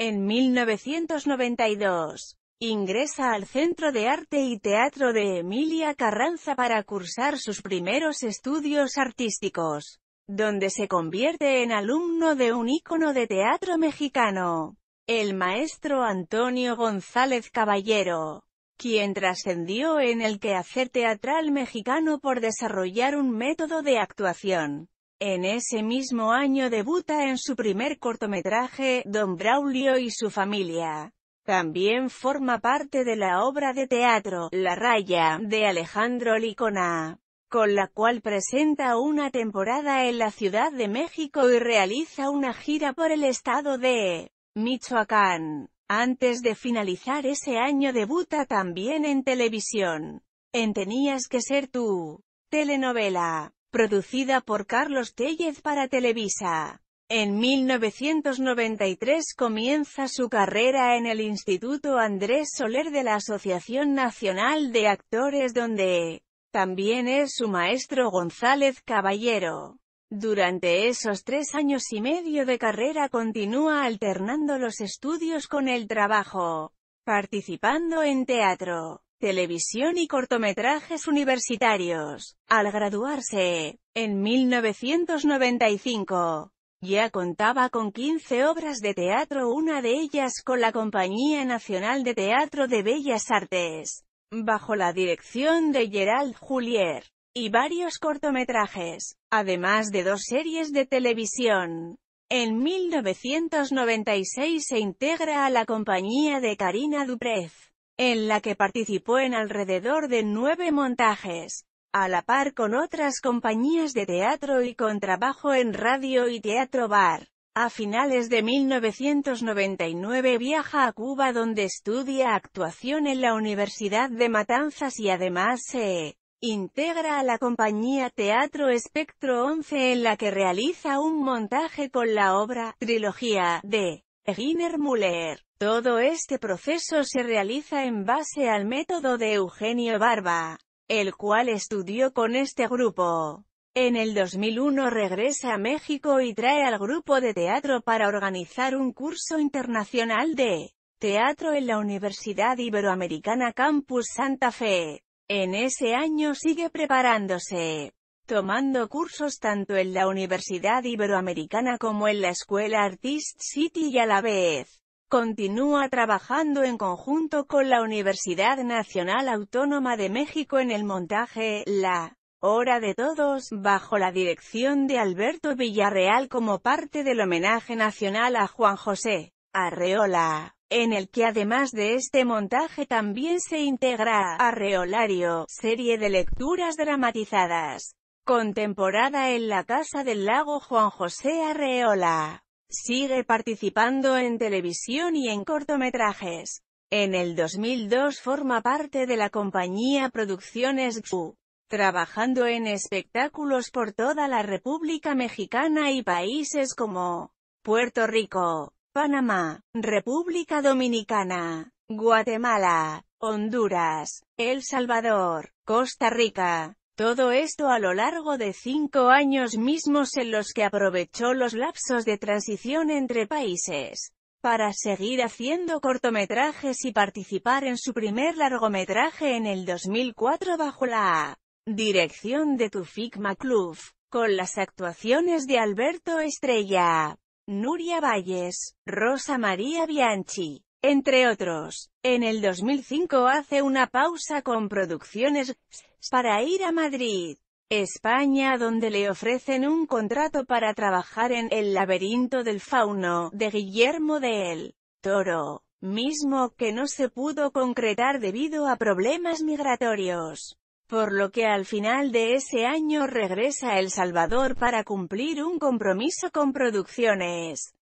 En 1992, ingresa al Centro de Arte y Teatro de Emilia Carranza para cursar sus primeros estudios artísticos, donde se convierte en alumno de un ícono de teatro mexicano, el maestro Antonio González Caballero quien trascendió en el quehacer teatral mexicano por desarrollar un método de actuación en ese mismo año debuta en su primer cortometraje, Don Braulio y su familia. También forma parte de la obra de teatro, La Raya, de Alejandro Licona, con la cual presenta una temporada en la Ciudad de México y realiza una gira por el estado de Michoacán. Antes de finalizar ese año debuta también en televisión. En Tenías que ser tú. Telenovela producida por Carlos Tellez para Televisa. En 1993 comienza su carrera en el Instituto Andrés Soler de la Asociación Nacional de Actores donde también es su maestro González Caballero. Durante esos tres años y medio de carrera continúa alternando los estudios con el trabajo, participando en teatro televisión y cortometrajes universitarios. Al graduarse, en 1995, ya contaba con 15 obras de teatro, una de ellas con la Compañía Nacional de Teatro de Bellas Artes, bajo la dirección de Gerald Julier, y varios cortometrajes, además de dos series de televisión. En 1996 se integra a la compañía de Karina Duprez en la que participó en alrededor de nueve montajes, a la par con otras compañías de teatro y con trabajo en radio y teatro bar. A finales de 1999 viaja a Cuba donde estudia actuación en la Universidad de Matanzas y además se integra a la compañía Teatro Espectro 11 en la que realiza un montaje con la obra, trilogía, de Giner Müller. Todo este proceso se realiza en base al método de Eugenio Barba, el cual estudió con este grupo. En el 2001 regresa a México y trae al grupo de teatro para organizar un curso internacional de teatro en la Universidad Iberoamericana Campus Santa Fe. En ese año sigue preparándose, tomando cursos tanto en la Universidad Iberoamericana como en la Escuela Artist City y a la vez Continúa trabajando en conjunto con la Universidad Nacional Autónoma de México en el montaje La Hora de Todos, bajo la dirección de Alberto Villarreal como parte del homenaje nacional a Juan José Arreola, en el que además de este montaje también se integra Arreolario, serie de lecturas dramatizadas, contemporada en la Casa del Lago Juan José Arreola. Sigue participando en televisión y en cortometrajes. En el 2002 forma parte de la compañía Producciones XU, trabajando en espectáculos por toda la República Mexicana y países como Puerto Rico, Panamá, República Dominicana, Guatemala, Honduras, El Salvador, Costa Rica, todo esto a lo largo de cinco años mismos en los que aprovechó los lapsos de transición entre países para seguir haciendo cortometrajes y participar en su primer largometraje en el 2004 bajo la dirección de Tufik Makluf, con las actuaciones de Alberto Estrella, Nuria Valles, Rosa María Bianchi, entre otros, en el 2005 hace una pausa con producciones para ir a Madrid, España donde le ofrecen un contrato para trabajar en El laberinto del fauno, de Guillermo del Toro, mismo que no se pudo concretar debido a problemas migratorios. Por lo que al final de ese año regresa a El Salvador para cumplir un compromiso con producciones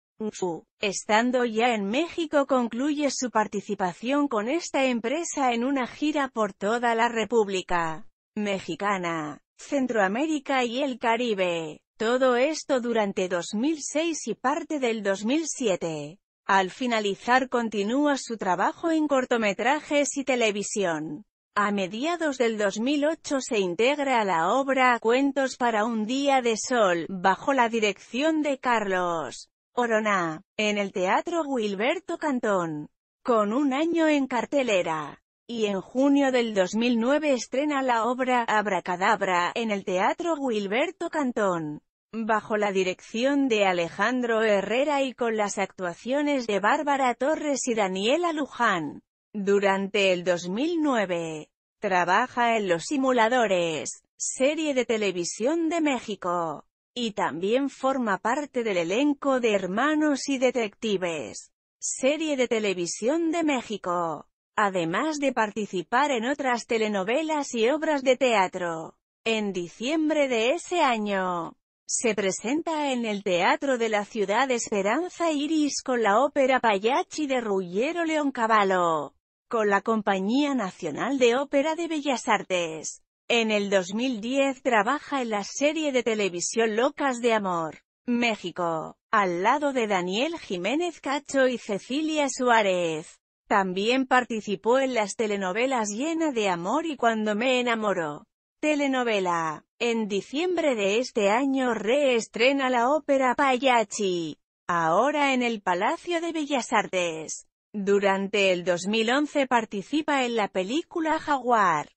estando ya en México concluye su participación con esta empresa en una gira por toda la República Mexicana, Centroamérica y el Caribe. Todo esto durante 2006 y parte del 2007. Al finalizar continúa su trabajo en cortometrajes y televisión. A mediados del 2008 se integra a la obra Cuentos para un día de sol, bajo la dirección de Carlos Oroná, en el Teatro Wilberto Cantón, con un año en cartelera. Y en junio del 2009 estrena la obra Abracadabra en el Teatro Wilberto Cantón, bajo la dirección de Alejandro Herrera y con las actuaciones de Bárbara Torres y Daniela Luján. Durante el 2009, trabaja en Los Simuladores, serie de televisión de México y también forma parte del elenco de Hermanos y Detectives, serie de televisión de México, además de participar en otras telenovelas y obras de teatro. En diciembre de ese año, se presenta en el Teatro de la Ciudad Esperanza Iris con la ópera Payachi de Ruggiero Caballo, con la Compañía Nacional de Ópera de Bellas Artes en el 2010 trabaja en la serie de televisión Locas de Amor, México, al lado de Daniel Jiménez Cacho y Cecilia Suárez. También participó en las telenovelas Llena de Amor y Cuando me enamoró. Telenovela. En diciembre de este año reestrena la ópera Payachi, ahora en el Palacio de Bellas Artes. Durante el 2011 participa en la película Jaguar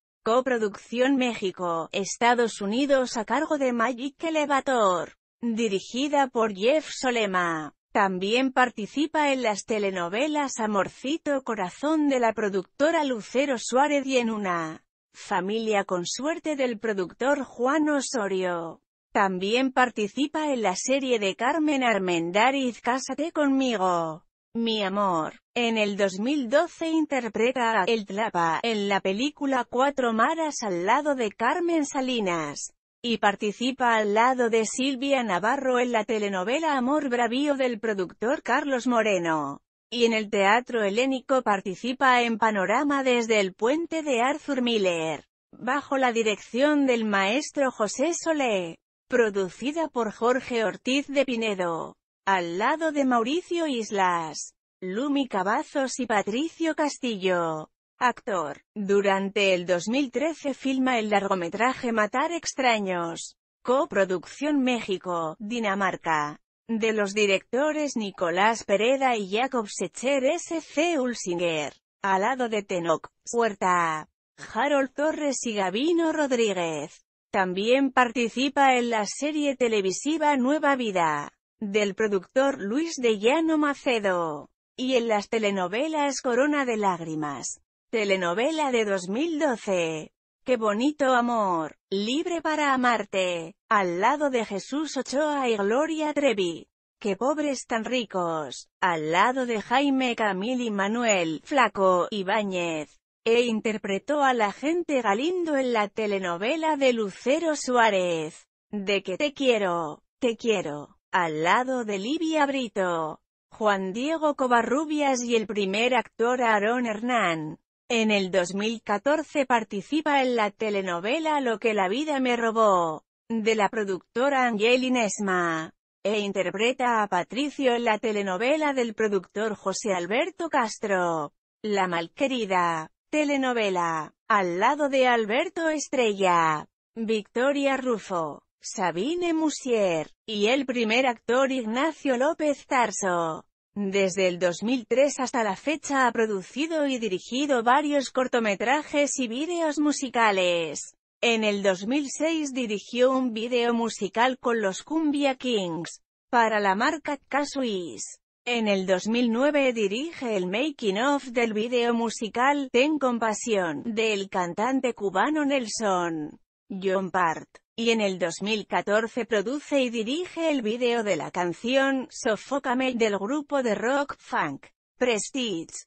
producción México, Estados Unidos a cargo de Magic Elevator. Dirigida por Jeff Solema. También participa en las telenovelas Amorcito Corazón de la productora Lucero Suárez y en una familia con suerte del productor Juan Osorio. También participa en la serie de Carmen Armendáriz Cásate conmigo. Mi amor. En el 2012 interpreta a El Tlapa en la película Cuatro Maras al lado de Carmen Salinas. Y participa al lado de Silvia Navarro en la telenovela Amor Bravío del productor Carlos Moreno. Y en el teatro helénico participa en Panorama desde el puente de Arthur Miller. Bajo la dirección del maestro José Solé. Producida por Jorge Ortiz de Pinedo al lado de Mauricio Islas, Lumi Cavazos y Patricio Castillo. Actor. Durante el 2013 filma el largometraje Matar extraños. Coproducción México, Dinamarca. De los directores Nicolás Pereda y Jacob Secher S.C. Ulsinger. Al lado de Tenoch, Huerta, Harold Torres y Gabino Rodríguez. También participa en la serie televisiva Nueva Vida del productor Luis de Llano Macedo, y en las telenovelas Corona de Lágrimas, telenovela de 2012, Qué bonito amor, libre para amarte, al lado de Jesús Ochoa y Gloria Trevi. Qué pobres tan ricos, al lado de Jaime Camil y Manuel, Flaco, Ibáñez, e interpretó a la gente Galindo en la telenovela de Lucero Suárez, de que te quiero, te quiero. Al lado de Livia Brito, Juan Diego Covarrubias y el primer actor Aaron Hernán. En el 2014 participa en la telenovela Lo que la vida me robó, de la productora Angelina Esma, e interpreta a Patricio en la telenovela del productor José Alberto Castro, La Malquerida, telenovela, al lado de Alberto Estrella, Victoria Rufo. Sabine Musier, y el primer actor Ignacio López Tarso. Desde el 2003 hasta la fecha ha producido y dirigido varios cortometrajes y vídeos musicales. En el 2006 dirigió un vídeo musical con los Cumbia Kings, para la marca Casuis. En el 2009 dirige el making of del vídeo musical Ten Compasión, del cantante cubano Nelson John Part y en el 2014 produce y dirige el video de la canción, Sofócame, del grupo de rock, funk, Prestige.